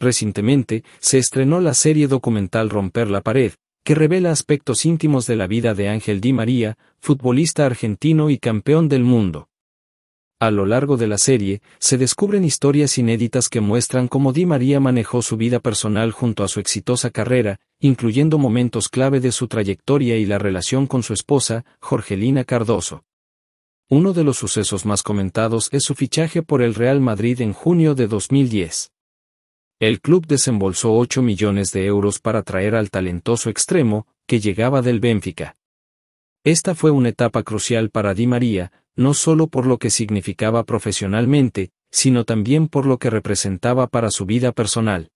Recientemente, se estrenó la serie documental Romper la Pared, que revela aspectos íntimos de la vida de Ángel Di María, futbolista argentino y campeón del mundo. A lo largo de la serie, se descubren historias inéditas que muestran cómo Di María manejó su vida personal junto a su exitosa carrera, incluyendo momentos clave de su trayectoria y la relación con su esposa, Jorgelina Cardoso. Uno de los sucesos más comentados es su fichaje por el Real Madrid en junio de 2010. El club desembolsó 8 millones de euros para traer al talentoso extremo, que llegaba del Benfica. Esta fue una etapa crucial para Di María, no solo por lo que significaba profesionalmente, sino también por lo que representaba para su vida personal.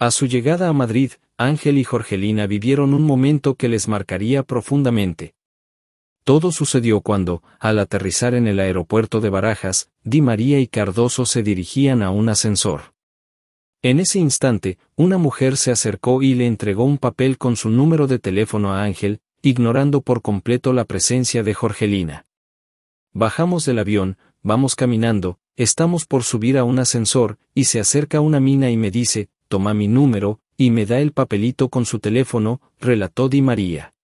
A su llegada a Madrid, Ángel y Jorgelina vivieron un momento que les marcaría profundamente. Todo sucedió cuando, al aterrizar en el aeropuerto de Barajas, Di María y Cardoso se dirigían a un ascensor. En ese instante, una mujer se acercó y le entregó un papel con su número de teléfono a Ángel, ignorando por completo la presencia de Jorgelina. Bajamos del avión, vamos caminando, estamos por subir a un ascensor, y se acerca una mina y me dice, toma mi número, y me da el papelito con su teléfono, relató Di María.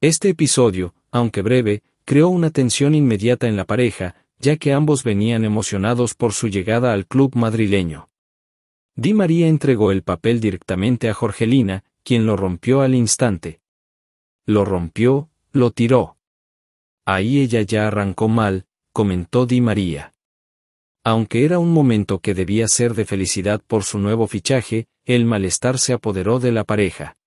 Este episodio, aunque breve, creó una tensión inmediata en la pareja, ya que ambos venían emocionados por su llegada al club madrileño. Di María entregó el papel directamente a Jorgelina, quien lo rompió al instante. Lo rompió, lo tiró. Ahí ella ya arrancó mal, comentó Di María. Aunque era un momento que debía ser de felicidad por su nuevo fichaje, el malestar se apoderó de la pareja.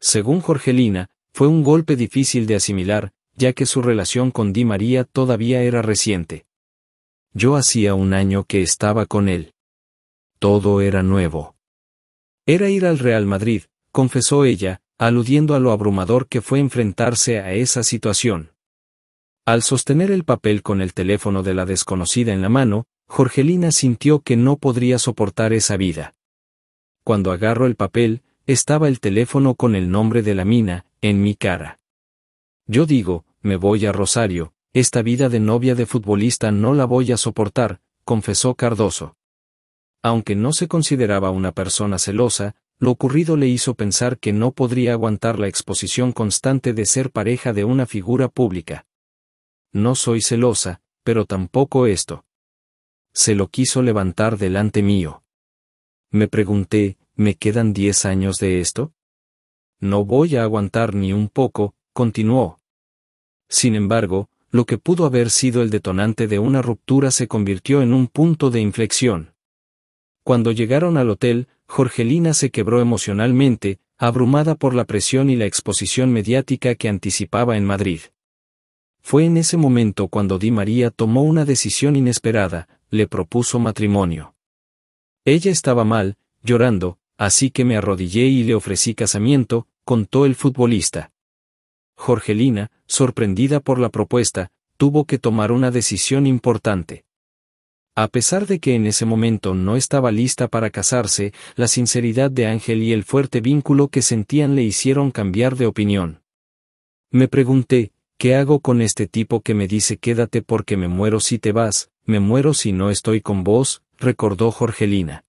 Según Jorgelina, fue un golpe difícil de asimilar, ya que su relación con Di María todavía era reciente. Yo hacía un año que estaba con él todo era nuevo. Era ir al Real Madrid, confesó ella, aludiendo a lo abrumador que fue enfrentarse a esa situación. Al sostener el papel con el teléfono de la desconocida en la mano, Jorgelina sintió que no podría soportar esa vida. Cuando agarro el papel, estaba el teléfono con el nombre de la mina, en mi cara. Yo digo, me voy a Rosario, esta vida de novia de futbolista no la voy a soportar, confesó Cardoso aunque no se consideraba una persona celosa, lo ocurrido le hizo pensar que no podría aguantar la exposición constante de ser pareja de una figura pública. No soy celosa, pero tampoco esto. Se lo quiso levantar delante mío. Me pregunté, ¿me quedan diez años de esto? No voy a aguantar ni un poco, continuó. Sin embargo, lo que pudo haber sido el detonante de una ruptura se convirtió en un punto de inflexión. Cuando llegaron al hotel, Jorgelina se quebró emocionalmente, abrumada por la presión y la exposición mediática que anticipaba en Madrid. Fue en ese momento cuando Di María tomó una decisión inesperada, le propuso matrimonio. Ella estaba mal, llorando, así que me arrodillé y le ofrecí casamiento, contó el futbolista. Jorgelina, sorprendida por la propuesta, tuvo que tomar una decisión importante. A pesar de que en ese momento no estaba lista para casarse, la sinceridad de Ángel y el fuerte vínculo que sentían le hicieron cambiar de opinión. Me pregunté, ¿qué hago con este tipo que me dice quédate porque me muero si te vas, me muero si no estoy con vos? recordó Jorgelina.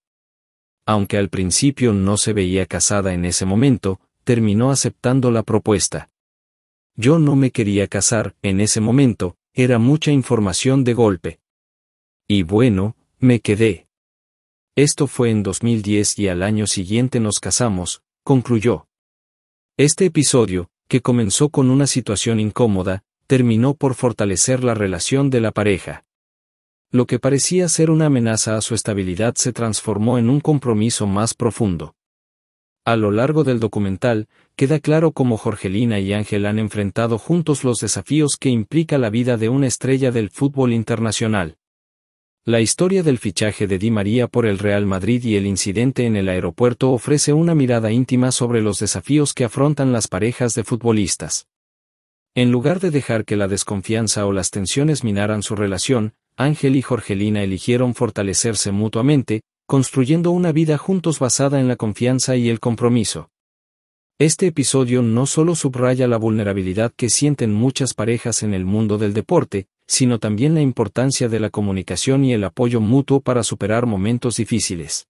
Aunque al principio no se veía casada en ese momento, terminó aceptando la propuesta. Yo no me quería casar, en ese momento, era mucha información de golpe. Y bueno, me quedé. Esto fue en 2010 y al año siguiente nos casamos, concluyó. Este episodio, que comenzó con una situación incómoda, terminó por fortalecer la relación de la pareja. Lo que parecía ser una amenaza a su estabilidad se transformó en un compromiso más profundo. A lo largo del documental, queda claro cómo Jorgelina y Ángel han enfrentado juntos los desafíos que implica la vida de una estrella del fútbol internacional. La historia del fichaje de Di María por el Real Madrid y el incidente en el aeropuerto ofrece una mirada íntima sobre los desafíos que afrontan las parejas de futbolistas. En lugar de dejar que la desconfianza o las tensiones minaran su relación, Ángel y Jorgelina eligieron fortalecerse mutuamente, construyendo una vida juntos basada en la confianza y el compromiso. Este episodio no solo subraya la vulnerabilidad que sienten muchas parejas en el mundo del deporte, sino también la importancia de la comunicación y el apoyo mutuo para superar momentos difíciles.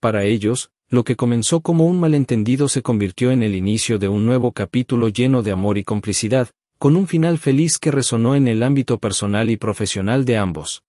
Para ellos, lo que comenzó como un malentendido se convirtió en el inicio de un nuevo capítulo lleno de amor y complicidad, con un final feliz que resonó en el ámbito personal y profesional de ambos.